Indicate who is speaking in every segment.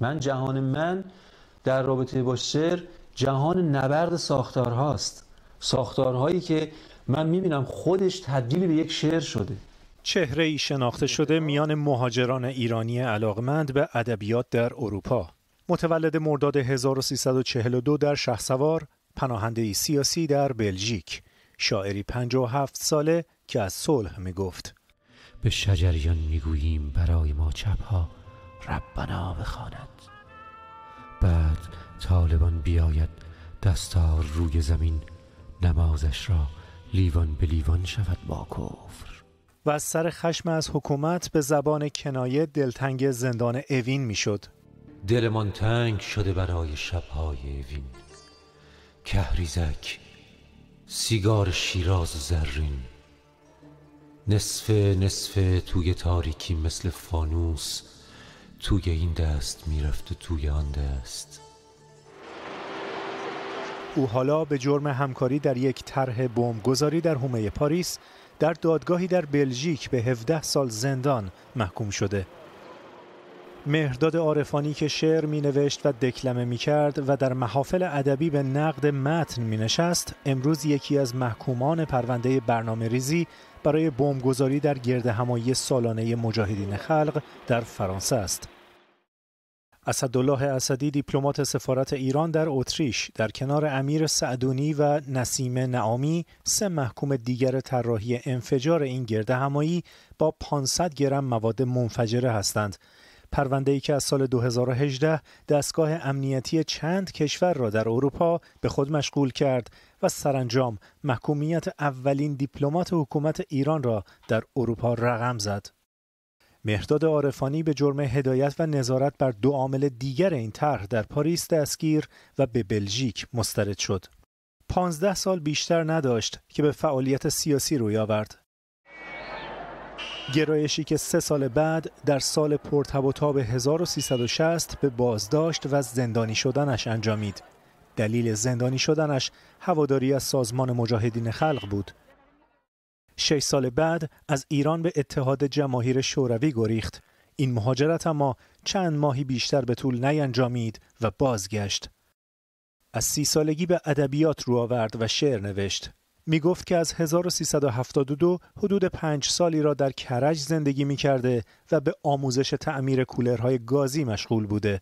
Speaker 1: من جهان من در رابطه با شعر جهان نبرد ساختارهاست ساختارهایی که من میبینم خودش تبدیل به یک شعر شده چهره ای شناخته شده میان مهاجران ایرانی علاقمند به ادبیات در اروپا متولد مرداد 1342 در شهسوار پناهنده سیاسی در بلژیک شاعری 57 ساله که از صلح میگفت به شجریان میگوییم برای ما ها ربنا بخواند بعد طالبان بیاید دستار روی زمین نمازش را لیوان به لیوان شود با کفر و از سر خشم از حکومت به زبان کنایه دلتنگ زندان اوین میشد دلمان تنگ شده برای شبهای اوین کهریزک سیگار شیراز زرین نصف نصف توی تاریکی مثل فانوس توی این دست میرفته توی آن دست او حالا به جرم همکاری در یک طرح بمبگذاری در حومه پاریس در دادگاهی در بلژیک به 17 سال زندان محکوم شده. مهرداد عارفانی که شعر می نوشت و دکلمه می کرد و در محافل ادبی به نقد متن می نشست، امروز یکی از محکومان پرونده برنامه ریزی برای بمبگذاری در گرد همایی سالانه مجاهدین خلق در فرانسه است. اسدالله اسدی دیپلمات سفارت ایران در اتریش در کنار امیر سعدونی و نسیم نعامی سه محکوم دیگر طراحی انفجار این گرده همایی با 500 گرم مواد منفجره هستند پرونده ای که از سال 2018 دستگاه امنیتی چند کشور را در اروپا به خود مشغول کرد و سرانجام محکومیت اولین دیپلمات حکومت ایران را در اروپا رقم زد. مهداد عارفانی به جرم هدایت و نظارت بر دو عامل دیگر این طرح در پاریس دستگیر و به بلژیک مسترد شد. پانزده سال بیشتر نداشت که به فعالیت سیاسی روی آورد. گرایشی که سه سال بعد در سال پرتب و 1360 به بازداشت و زندانی شدنش انجامید. دلیل زندانی شدنش هواداری از سازمان مجاهدین خلق بود. شش سال بعد از ایران به اتحاد جماهیر شوروی گریخت. این مهاجرت اما چند ماهی بیشتر به طول نینجامید و بازگشت. از سی سالگی به ادبیات رو آورد و شعر نوشت. می گفت که از 1372 حدود پنج سالی را در کرج زندگی می کرده و به آموزش تعمیر کولرهای گازی مشغول بوده.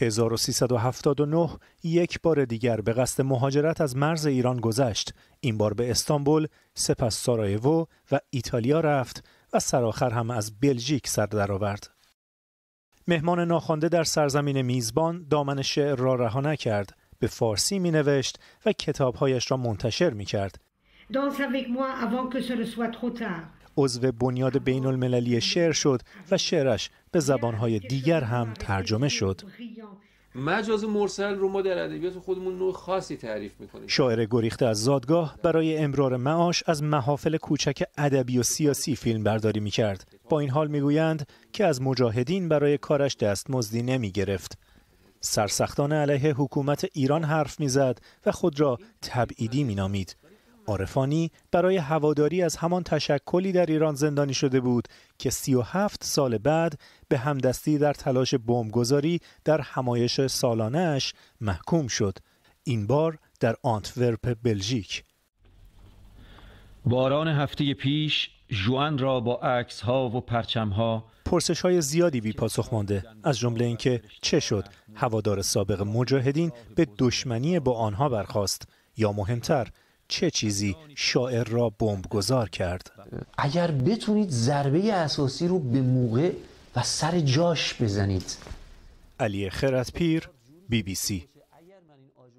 Speaker 1: 1379 یک بار دیگر به قصد مهاجرت از مرز ایران گذشت. این بار به استانبول، سپس سارایوو و ایتالیا رفت و سرآخر هم از بلژیک سر درآورد. مهمان ناخوانده در سرزمین میزبان دامن شعر را رها نکرد به فارسی می نوشت و کتابهایش را منتشر می کرد. عضو بنیاد بین المللی شعر شد و شعرش به زبانهای دیگر هم ترجمه شد. مجاز مرسل رو ما در ادبیات خودمون نوع خاصی تعریف میکنیم شاعر گریخته از زادگاه برای امرار معاش از محافل کوچک ادبی و سیاسی فیلم برداری میکرد با این حال میگویند که از مجاهدین برای کارش مزدی نمی گرفت سرسختانه علیه حکومت ایران حرف میزد و خود را تبعیدی مینامید عارفانی برای هواداری از همان تشکلی در ایران زندانی شده بود که 37 سال بعد به همدستی در تلاش بمبگذاری در همایش سالانش محکوم شد این بار در آنتورپ بلژیک باران هفته پیش جوان را با عکس ها و پرچم ها پرسش های زیادی بی پاسخ مانده از جمله اینکه چه شد هوادار سابق مجاهدین به دشمنی با آنها برخواست یا مهمتر چه چیزی شاعر را بمب گذار کرد اگر بتونید ضربه اساسی رو به موقع و سر جاش بزنید علی خرت پیر بی بی سی